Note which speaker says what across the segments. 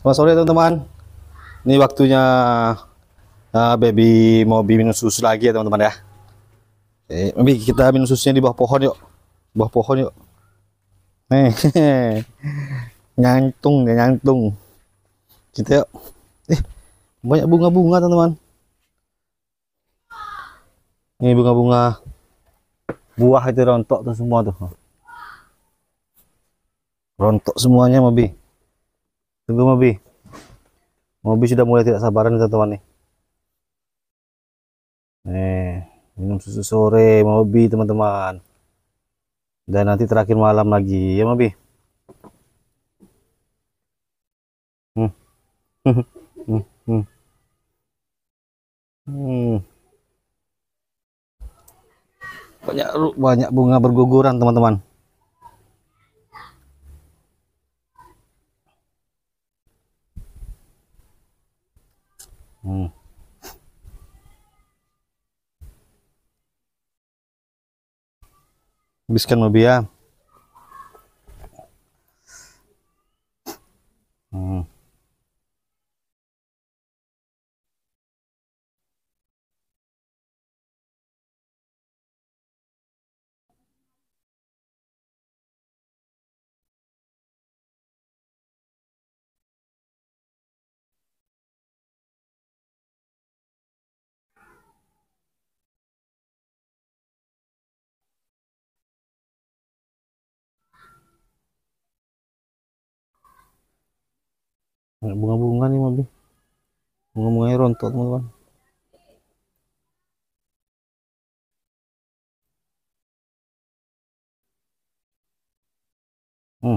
Speaker 1: Selamat sore teman-teman. Ini waktunya uh, baby mau minum susu lagi ya teman-teman ya. Eh, kita minum susunya di bawah pohon yuk. Bawah pohon yuk. Nih. nyantung ya nyantung. Kita yuk. Eh, banyak bunga-bunga teman-teman. Ini bunga-bunga buah itu rontok tuh semua tuh. Rontok semuanya, Mobi. Tunggu Mobi. Mobi sudah mulai tidak sabaran teman-teman nih. Eh, minum susu sore Mobi teman-teman. Dan nanti terakhir malam lagi ya Mobi.
Speaker 2: Hmm. hmm. Hmm.
Speaker 1: Hmm. Banyak banyak bunga berguguran teman-teman. Hmm. Biskan ya.
Speaker 2: bunga-bunga nih mobil bunga-bunganya rontok teman-teman
Speaker 1: hmm,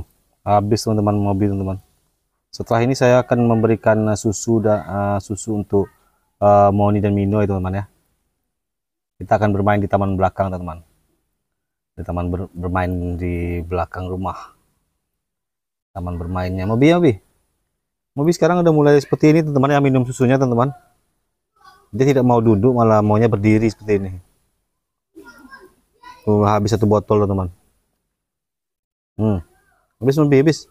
Speaker 1: habis teman-teman mobil teman-teman setelah ini saya akan memberikan eh, susu dan uh, eh, susu untuk uh, Moni dan Mino ya teman-teman ya kita akan bermain di taman belakang teman-teman di taman ber bermain di belakang rumah taman bermainnya mobil ya mobil Mobi sekarang udah mulai seperti ini teman-teman yang minum susunya teman-teman. Dia tidak mau duduk malah maunya berdiri seperti ini. Tuh habis satu botol teman-teman. Hmm. Habis Mobi habis.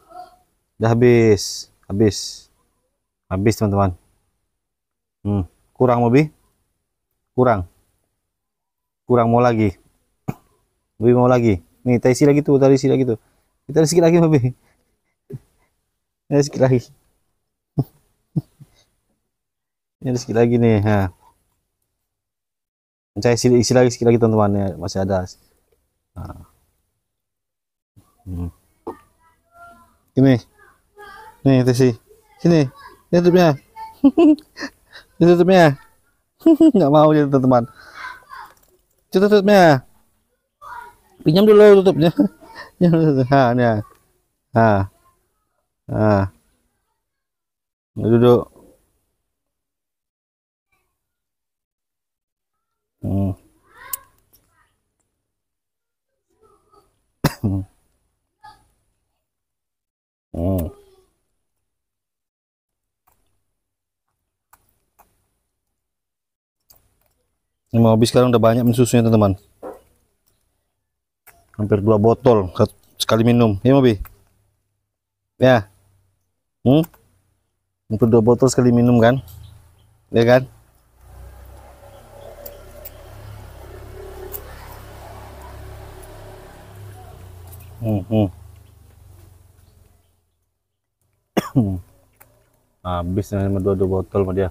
Speaker 1: Udah habis, habis. Habis teman-teman. Hmm. Kurang Mobi? Kurang. Kurang mau lagi. Mobi mau lagi. Nih, kita isi lagi tuh, tadi isi lagi tuh. Kita ada sedikit lagi, Mobi. Ada sedikit lagi ini ada sikit lagi nih ha. Ya. saya isi, isi lagi sikit lagi teman-teman ya masih ada Ha. Nah. hmm. ini nih sih. sini ini tutupnya ini tutupnya nggak mau jadi teman-teman tutupnya pinjam dulu tutupnya ha, nah, ini ha. Ya. ha. Nah. duduk
Speaker 2: Hmm. hmm.
Speaker 1: Ini mau habis sekarang udah banyak susunya teman-teman. Hampir dua botol sekali minum. Iya, mau bi? Ya. Hmm? Hampir dua botol sekali minum kan? Ya kan? habis dengan dua dua botol sama dia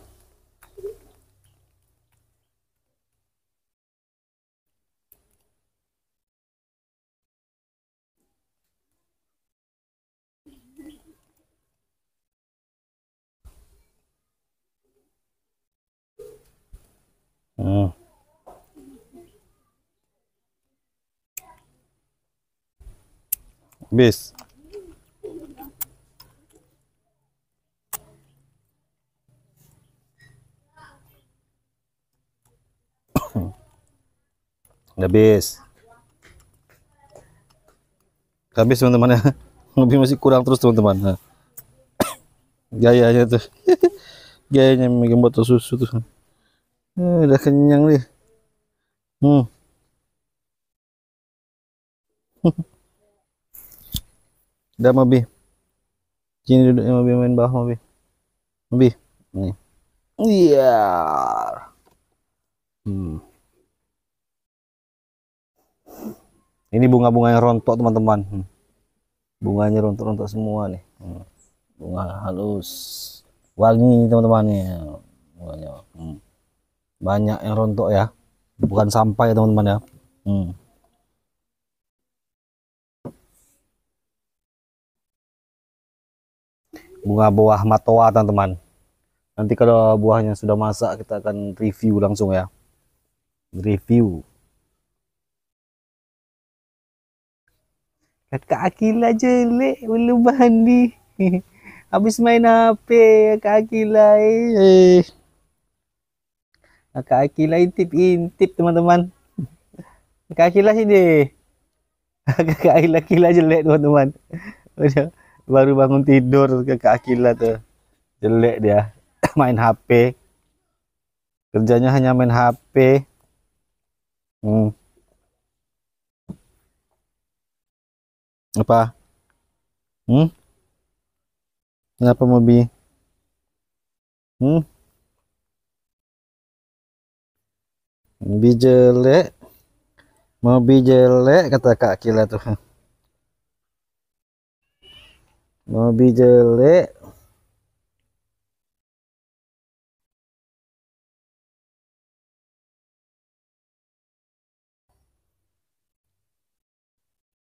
Speaker 1: Hmm. Bis. habis habis teman-teman ya lebih masih kurang terus teman-teman nah. gayanya tuh gayanya bikin botol susu tuh eh, udah kenyang nih hmm Dah Mabi. Sini duduk yang Mabi main bawah Mabi. Mabi. Nih. Iya. Hmm. Ini bunga-bunga yang rontok teman-teman. Hmm. Bunganya rontok-rontok semua nih. Hmm. Bunga halus. Wangi teman-teman nih. Ya. Bunganya. Hmm. Banyak yang rontok ya. Bukan sampah ya teman-teman ya. Hmm. bunga buah matoa teman-teman nanti kalau buahnya sudah masak kita akan review langsung ya review kakak Akila jelek belum mandi habis main HP kakak Akila eh kakak Akila intip intip teman-teman kakak Akila sini kakak Akila kila jelek teman-teman baru bangun tidur ke Kak Akila tuh jelek dia main HP kerjanya hanya main HP hmm. apa hmm kenapa mobi hmm mobi jelek mobi jelek kata Kak Akila tuh Nobi jelek.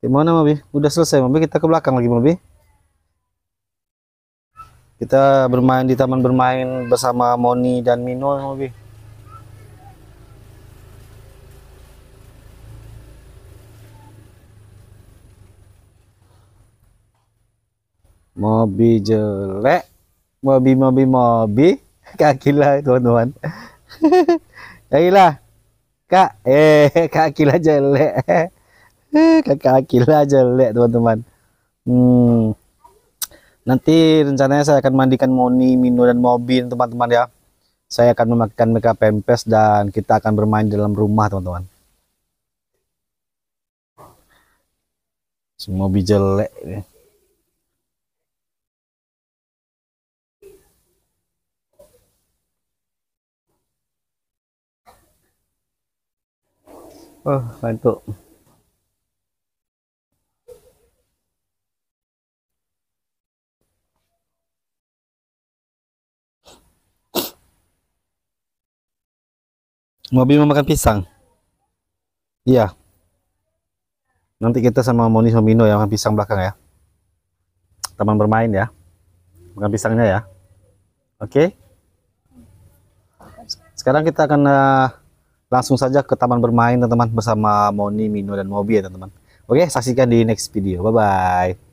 Speaker 1: Gimana Mobi? Udah selesai Mobi, kita ke belakang lagi Mobi. Kita bermain di taman bermain bersama Moni dan Mino Mobi. mobi jelek mobi mobi mobi kaki lah teman-teman kaki lah kak eh kaki lah jelek kaki lah jelek teman-teman hmm. nanti rencananya saya akan mandikan Moni Mino dan Mobi teman-teman ya saya akan memakan mereka pempes dan kita akan bermain di dalam rumah teman-teman semua -teman. jelek nih Oh, Mobil Mau makan pisang? Iya. Nanti kita sama Moni Somino yang makan pisang belakang ya. Teman bermain ya. Makan pisangnya ya. Oke. Okay? Sekarang kita akan uh, langsung saja ke taman bermain teman-teman bersama Moni, Mino, dan Mobi ya teman-teman. Oke, saksikan di next video. Bye-bye.